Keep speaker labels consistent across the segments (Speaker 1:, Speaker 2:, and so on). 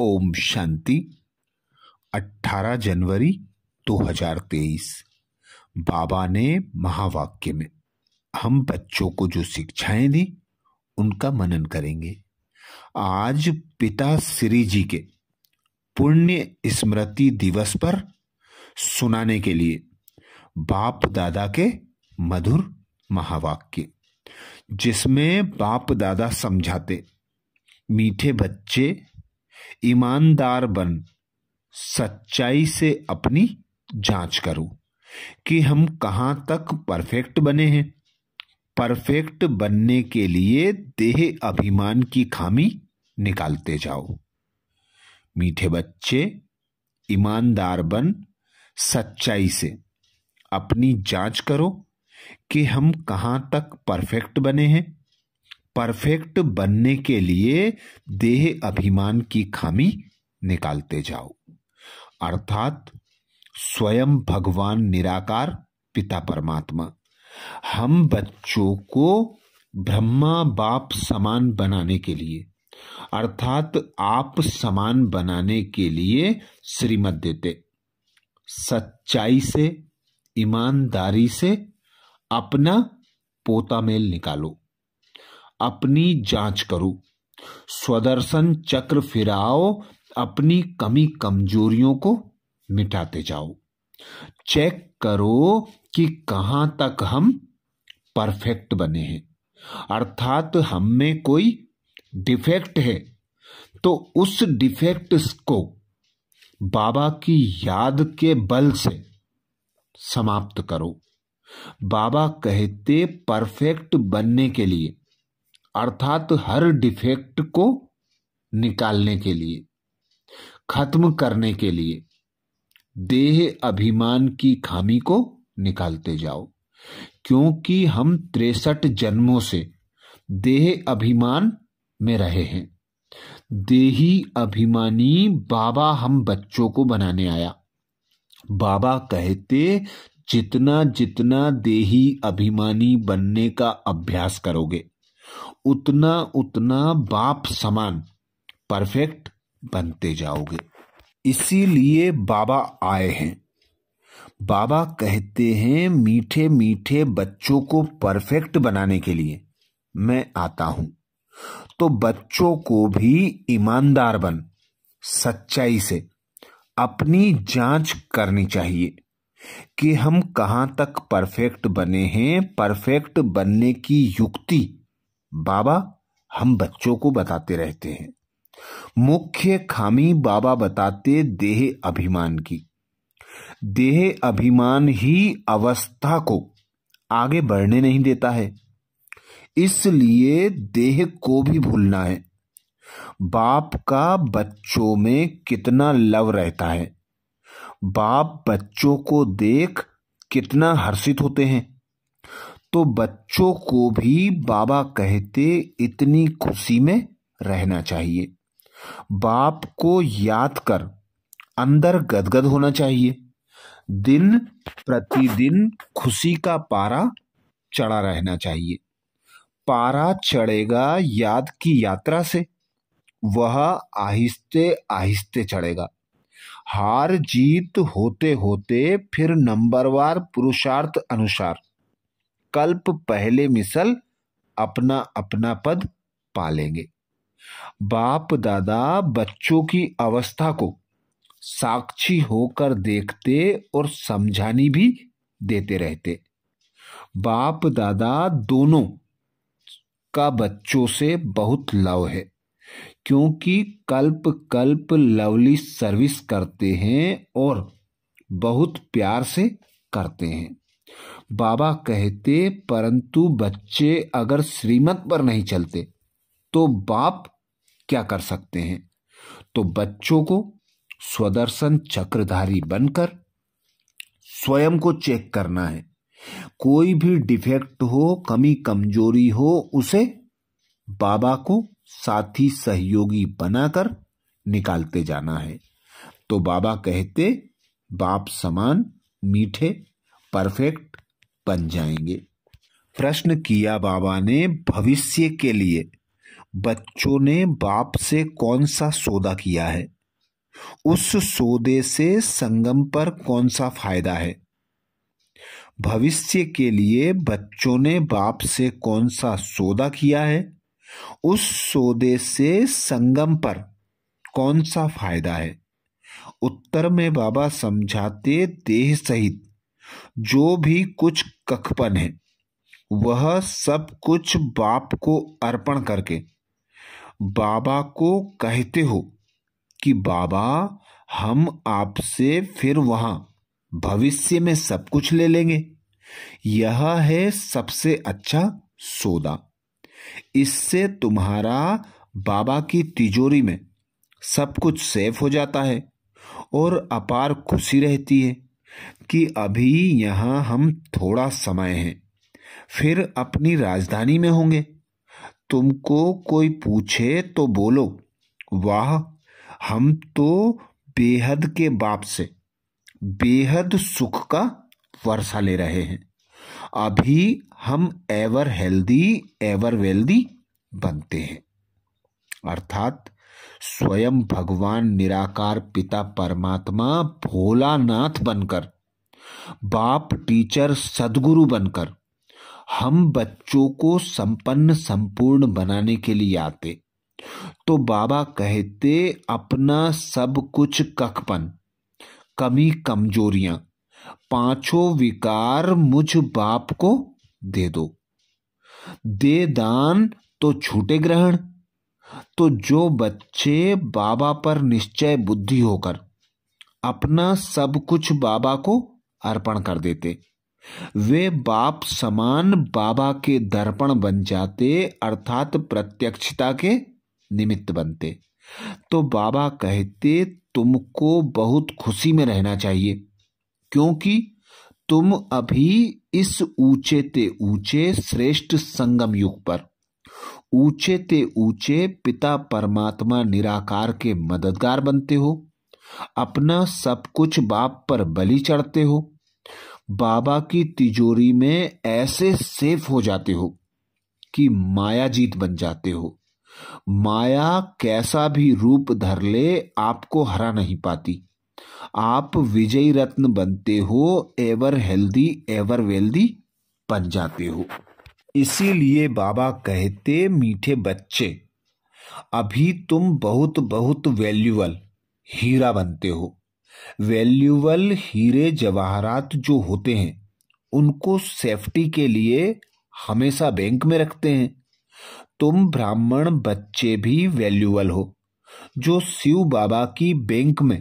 Speaker 1: ओम शांति 18 जनवरी 2023 बाबा ने महावाक्य में हम बच्चों को जो शिक्षाएं दी उनका मनन करेंगे आज पिता श्री जी के पुण्य स्मृति दिवस पर सुनाने के लिए बाप दादा के मधुर महावाक्य जिसमें बाप दादा समझाते मीठे बच्चे ईमानदार बन सच्चाई से अपनी जांच करूं कि हम कहां तक परफेक्ट बने हैं परफेक्ट बनने के लिए देह अभिमान की खामी निकालते जाओ मीठे बच्चे ईमानदार बन सच्चाई से अपनी जांच करो कि हम कहां तक परफेक्ट बने हैं परफेक्ट बनने के लिए देह अभिमान की खामी निकालते जाओ अर्थात स्वयं भगवान निराकार पिता परमात्मा हम बच्चों को ब्रह्मा बाप समान बनाने के लिए अर्थात आप समान बनाने के लिए श्रीमत देते सच्चाई से ईमानदारी से अपना पोता मेल निकालो अपनी जांच करो स्वदर्शन चक्र फिराओ अपनी कमी कमजोरियों को मिटाते जाओ चेक करो कि कहां तक हम परफेक्ट बने हैं अर्थात हम में कोई डिफेक्ट है तो उस डिफेक्ट को बाबा की याद के बल से समाप्त करो बाबा कहते परफेक्ट बनने के लिए अर्थात हर डिफेक्ट को निकालने के लिए खत्म करने के लिए देह अभिमान की खामी को निकालते जाओ क्योंकि हम तिरसठ जन्मों से देह अभिमान में रहे हैं देही अभिमानी बाबा हम बच्चों को बनाने आया बाबा कहते जितना जितना देही अभिमानी बनने का अभ्यास करोगे उतना उतना बाप समान परफेक्ट बनते जाओगे इसीलिए बाबा आए हैं बाबा कहते हैं मीठे मीठे बच्चों को परफेक्ट बनाने के लिए मैं आता हूं तो बच्चों को भी ईमानदार बन सच्चाई से अपनी जांच करनी चाहिए कि हम कहां तक परफेक्ट बने हैं परफेक्ट बनने की युक्ति बाबा हम बच्चों को बताते रहते हैं मुख्य खामी बाबा बताते देह अभिमान की देह अभिमान ही अवस्था को आगे बढ़ने नहीं देता है इसलिए देह को भी भूलना है बाप का बच्चों में कितना लव रहता है बाप बच्चों को देख कितना हर्षित होते हैं तो बच्चों को भी बाबा कहते इतनी खुशी में रहना चाहिए बाप को याद कर अंदर गदगद होना चाहिए दिन प्रतिदिन खुशी का पारा चढ़ा रहना चाहिए पारा चढ़ेगा याद की यात्रा से वह आहिस्ते आहिस्ते चढ़ेगा हार जीत होते होते फिर नंबरवार पुरुषार्थ अनुसार कल्प पहले मिसल अपना अपना पद पालेंगे बाप दादा बच्चों की अवस्था को साक्षी होकर देखते और समझानी भी देते रहते बाप दादा दोनों का बच्चों से बहुत लव है क्योंकि कल्प कल्प लवली सर्विस करते हैं और बहुत प्यार से करते हैं बाबा कहते परंतु बच्चे अगर श्रीमत पर नहीं चलते तो बाप क्या कर सकते हैं तो बच्चों को स्वदर्शन चक्रधारी बनकर स्वयं को चेक करना है कोई भी डिफेक्ट हो कमी कमजोरी हो उसे बाबा को साथी सहयोगी बनाकर निकालते जाना है तो बाबा कहते बाप समान मीठे परफेक्ट बन जाएंगे प्रश्न किया बाबा ने भविष्य के लिए बच्चों ने बाप से कौन सा सौदा किया है उस सौदे से संगम पर कौन सा फायदा है भविष्य के लिए बच्चों ने बाप से कौन सा सौदा किया है उस सौदे से संगम पर कौन सा फायदा है उत्तर में बाबा समझाते देह सहित जो भी कुछ कखपन है वह सब कुछ बाप को अर्पण करके बाबा को कहते हो कि बाबा हम आपसे फिर वहां भविष्य में सब कुछ ले लेंगे यह है सबसे अच्छा सौदा इससे तुम्हारा बाबा की तिजोरी में सब कुछ सेफ हो जाता है और अपार खुशी रहती है कि अभी यहां हम थोड़ा समय हैं फिर अपनी राजधानी में होंगे तुमको कोई पूछे तो बोलो वाह हम तो बेहद के बाप से बेहद सुख का वर्षा ले रहे हैं अभी हम एवर हेल्दी एवर वेल्दी बनते हैं अर्थात स्वयं भगवान निराकार पिता परमात्मा भोलानाथ बनकर बाप टीचर सदगुरु बनकर हम बच्चों को संपन्न संपूर्ण बनाने के लिए आते तो बाबा कहते अपना सब कुछ कखपन कमी कमजोरियां पांचों विकार मुझ बाप को दे दो दे दान तो छूटे ग्रहण तो जो बच्चे बाबा पर निश्चय बुद्धि होकर अपना सब कुछ बाबा को अर्पण कर देते वे बाप समान बाबा के दर्पण बन जाते अर्थात प्रत्यक्षता के निमित्त बनते तो बाबा कहते तुमको बहुत खुशी में रहना चाहिए क्योंकि तुम अभी इस ऊंचे ते ऊंचे श्रेष्ठ संगम युग पर ऊंचे ते ऊंचे पिता परमात्मा निराकार के मददगार बनते हो अपना सब कुछ बाप पर बलि चढ़ते हो बाबा की तिजोरी में ऐसे सेफ हो जाते हो कि माया जीत बन जाते हो माया कैसा भी रूप धर ले आपको हरा नहीं पाती आप विजयी रत्न बनते हो एवर हेल्दी एवर वेल्दी बन जाते हो इसीलिए बाबा कहते मीठे बच्चे अभी तुम बहुत बहुत वैल्यूबल हीरा बनते हो वैल्यूबल हीरे जवाहरात जो होते हैं उनको सेफ्टी के लिए हमेशा बैंक में रखते हैं तुम ब्राह्मण बच्चे भी वैल्यूबल हो जो शिव बाबा की बैंक में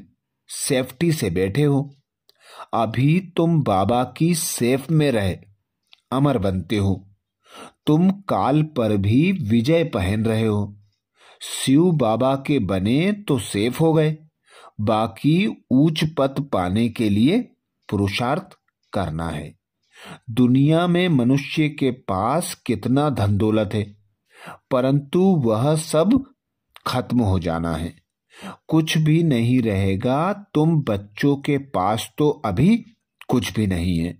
Speaker 1: सेफ्टी से बैठे हो अभी तुम बाबा की सेफ में रहे अमर बनते हो तुम काल पर भी विजय पहन रहे हो शिव बाबा के बने तो सेफ हो गए बाकी ऊंच पद पाने के लिए पुरुषार्थ करना है दुनिया में मनुष्य के पास कितना धन दौलत है परंतु वह सब खत्म हो जाना है कुछ भी नहीं रहेगा तुम बच्चों के पास तो अभी कुछ भी नहीं है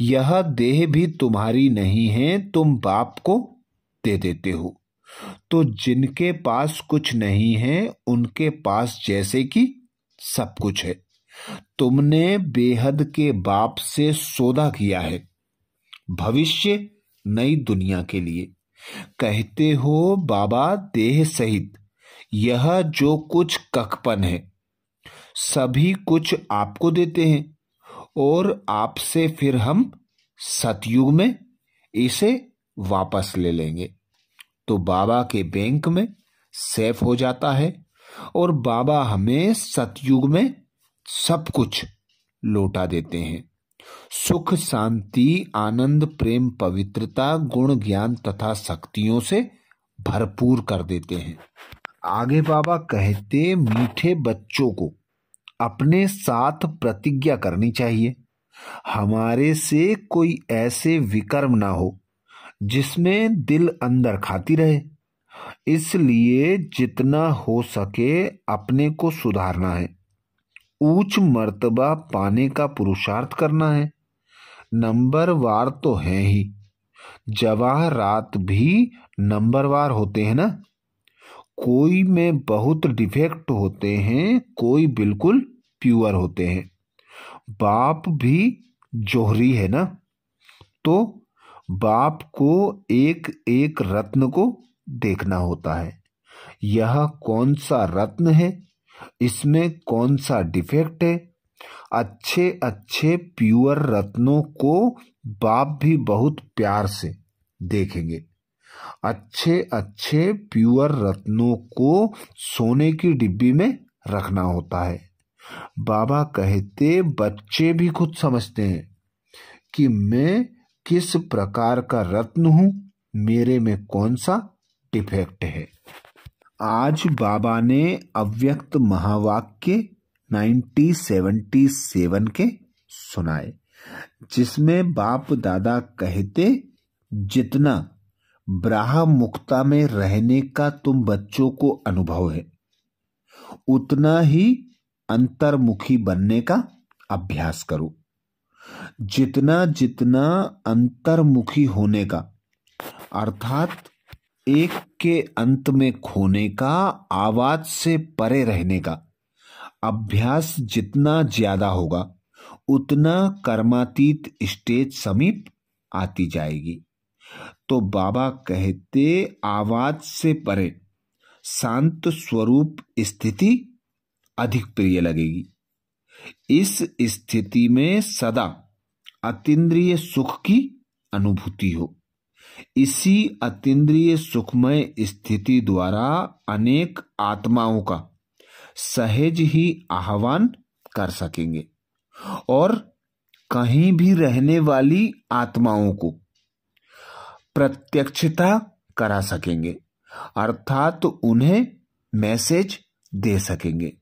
Speaker 1: यह देह भी तुम्हारी नहीं है तुम बाप को दे देते हो तो जिनके पास कुछ नहीं है उनके पास जैसे कि सब कुछ है तुमने बेहद के बाप से सौदा किया है भविष्य नई दुनिया के लिए कहते हो बाबा देह सहित यह जो कुछ ककपन है सभी कुछ आपको देते हैं और आपसे फिर हम सतयुग में इसे वापस ले लेंगे तो बाबा के बैंक में सेफ हो जाता है और बाबा हमें सतयुग में सब कुछ लौटा देते हैं सुख शांति आनंद प्रेम पवित्रता गुण ज्ञान तथा शक्तियों से भरपूर कर देते हैं आगे बाबा कहते मीठे बच्चों को अपने साथ प्रतिज्ञा करनी चाहिए हमारे से कोई ऐसे विकर्म ना हो जिसमें दिल अंदर खाती रहे इसलिए जितना हो सके अपने को सुधारना है ऊंच मर्तबा पाने का पुरुषार्थ करना है नंबर वार तो है ही जवाहरात भी नंबरवार होते हैं ना कोई में बहुत डिफेक्ट होते हैं कोई बिल्कुल प्योर होते हैं बाप भी जोहरी है ना तो बाप को एक एक रत्न को देखना होता है यह कौन सा रत्न है इसमें कौन सा डिफेक्ट है अच्छे अच्छे प्योर रत्नों को बाप भी बहुत प्यार से देखेंगे अच्छे अच्छे प्योर रत्नों को सोने की डिब्बी में रखना होता है बाबा कहते बच्चे भी खुद समझते हैं कि मैं किस प्रकार का रत्न हूं मेरे में कौन सा डिफेक्ट है आज बाबा ने अव्यक्त महावाक्य 1977 के सुनाए जिसमें बाप दादा कहते जितना ब्राह मुक्ता में रहने का तुम बच्चों को अनुभव है उतना ही अंतर्मुखी बनने का अभ्यास करो जितना जितना अंतर्मुखी होने का अर्थात एक के अंत में खोने का आवाज से परे रहने का अभ्यास जितना ज्यादा होगा उतना कर्मातीत स्टेज समीप आती जाएगी तो बाबा कहते आवाज से परे शांत स्वरूप स्थिति अधिक प्रिय लगेगी इस स्थिति में सदा अतीन्द्रिय सुख की अनुभूति हो इसी अतीन्द्रिय सुखमय स्थिति द्वारा अनेक आत्माओं का सहज ही आह्वान कर सकेंगे और कहीं भी रहने वाली आत्माओं को प्रत्यक्षता करा सकेंगे अर्थात तो उन्हें मैसेज दे सकेंगे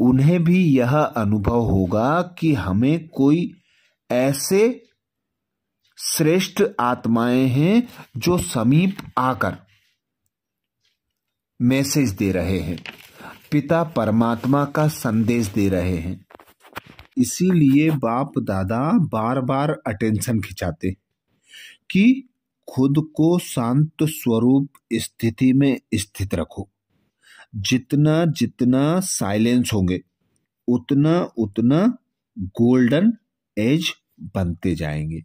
Speaker 1: उन्हें भी यह अनुभव होगा कि हमें कोई ऐसे श्रेष्ठ आत्माएं हैं जो समीप आकर मैसेज दे रहे हैं पिता परमात्मा का संदेश दे रहे हैं इसीलिए बाप दादा बार बार अटेंशन खिंचाते कि खुद को शांत स्वरूप स्थिति में स्थित रखो जितना जितना साइलेंस होंगे उतना उतना गोल्डन एज बनते जाएंगे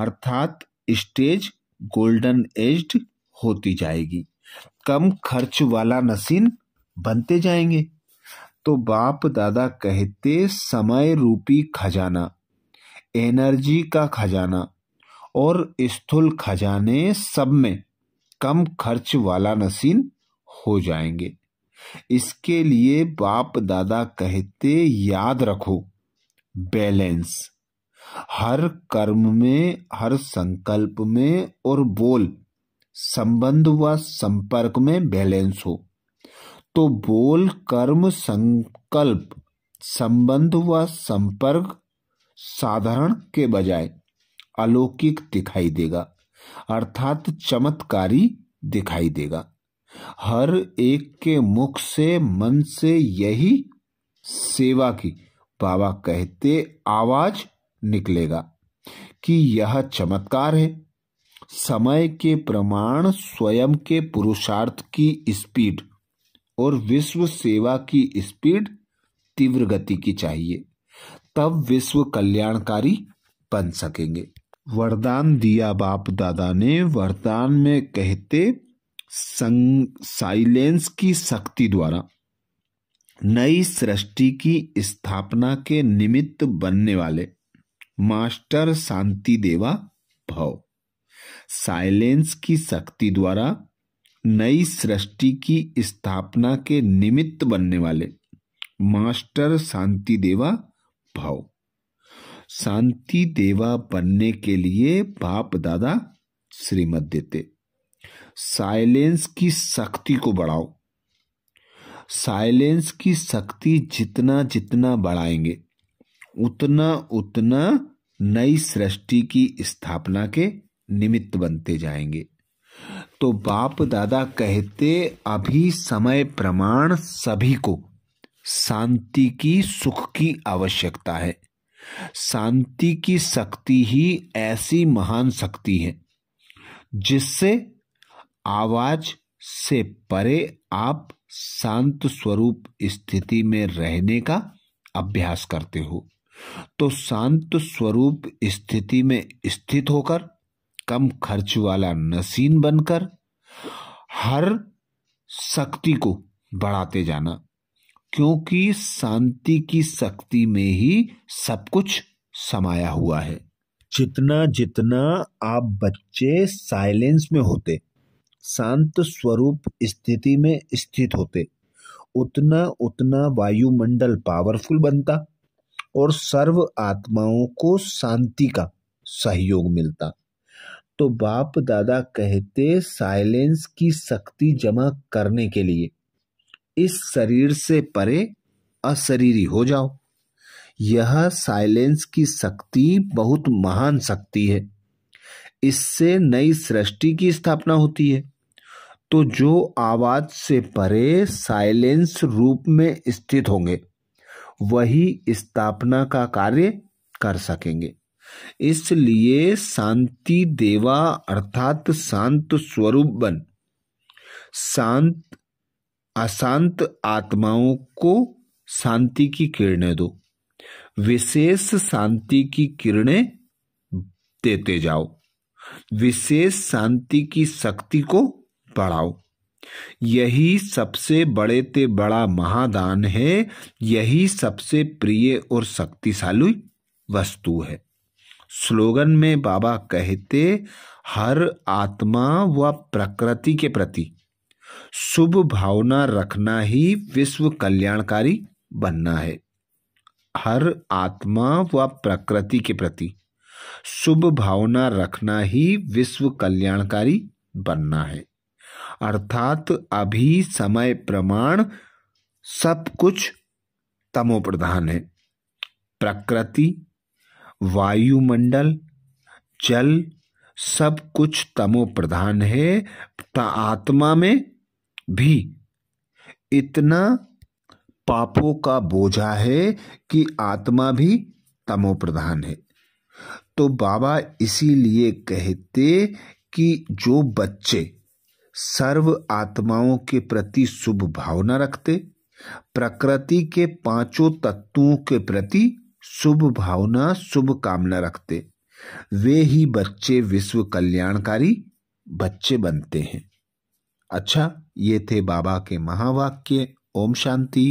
Speaker 1: अर्थात स्टेज गोल्डन एज्ड होती जाएगी कम खर्च वाला नसीन बनते जाएंगे तो बाप दादा कहते समय रूपी खजाना एनर्जी का खजाना और स्थूल खजाने सब में कम खर्च वाला नसीन हो जाएंगे इसके लिए बाप दादा कहते याद रखो बैलेंस हर कर्म में हर संकल्प में और बोल संबंध व संपर्क में बैलेंस हो तो बोल कर्म संकल्प संबंध व संपर्क साधारण के बजाय अलौकिक दिखाई देगा अर्थात चमत्कारी दिखाई देगा हर एक के मुख से मन से यही सेवा की बाबा कहते आवाज निकलेगा कि यह चमत्कार है समय के प्रमाण स्वयं के पुरुषार्थ की स्पीड और विश्व सेवा की स्पीड तीव्र गति की चाहिए तब विश्व कल्याणकारी बन सकेंगे वरदान दिया बाप दादा ने वरदान में कहते संग साइलेंस की शक्ति द्वारा नई सृष्टि की स्थापना के निमित्त बनने वाले मास्टर शांति देवा भव साइलेंस की शक्ति द्वारा नई सृष्टि की स्थापना के निमित्त बनने वाले मास्टर शांति देवा भाव शांति देवा बनने के लिए बाप दादा श्रीमत देते साइलेंस की शक्ति को बढ़ाओ साइलेंस की शक्ति जितना जितना बढ़ाएंगे उतना उतना नई सृष्टि की स्थापना के निमित्त बनते जाएंगे तो बाप दादा कहते अभी समय प्रमाण सभी को शांति की सुख की आवश्यकता है शांति की शक्ति ही ऐसी महान शक्ति है जिससे आवाज से परे आप शांत स्वरूप स्थिति में रहने का अभ्यास करते हो तो शांत स्वरूप स्थिति में स्थित होकर कम खर्च वाला नसीन बनकर हर शक्ति को बढ़ाते जाना क्योंकि शांति की शक्ति में ही सब कुछ समाया हुआ है जितना जितना आप बच्चे साइलेंस में होते शांत स्वरूप स्थिति में स्थित होते उतना उतना वायुमंडल पावरफुल बनता और सर्व आत्माओं को शांति का सहयोग मिलता तो बाप दादा कहते साइलेंस की शक्ति जमा करने के लिए इस शरीर से परे अशरीरी हो जाओ यह साइलेंस की शक्ति बहुत महान शक्ति है इससे नई सृष्टि की स्थापना होती है तो जो आवाज से परे साइलेंस रूप में स्थित होंगे वही स्थापना का कार्य कर सकेंगे इसलिए शांति देवा अर्थात शांत स्वरूप बन शांत अशांत आत्माओं को शांति की किरणें दो विशेष शांति की किरणें देते जाओ विशेष शांति की शक्ति को बढ़ाओ यही सबसे बड़े ते बड़ा महादान है यही सबसे प्रिय और शक्तिशाली वस्तु है स्लोगन में बाबा कहते हर आत्मा व प्रकृति के प्रति शुभ भावना रखना ही विश्व कल्याणकारी बनना है हर आत्मा व प्रकृति के प्रति शुभ भावना रखना ही विश्व कल्याणकारी बनना है अर्थात अभी समय प्रमाण सब कुछ तमो प्रधान है प्रकृति वायुमंडल जल सब कुछ तमो प्रधान है आत्मा में भी इतना पापों का बोझा है कि आत्मा भी तमो प्रधान है तो बाबा इसीलिए कहते कि जो बच्चे सर्व आत्माओं के प्रति शुभ भावना रखते प्रकृति के पांचों तत्वों के प्रति शुभ भावना शुभ कामना रखते वे ही बच्चे विश्व कल्याणकारी बच्चे बनते हैं अच्छा ये थे बाबा के महावाक्य ओम शांति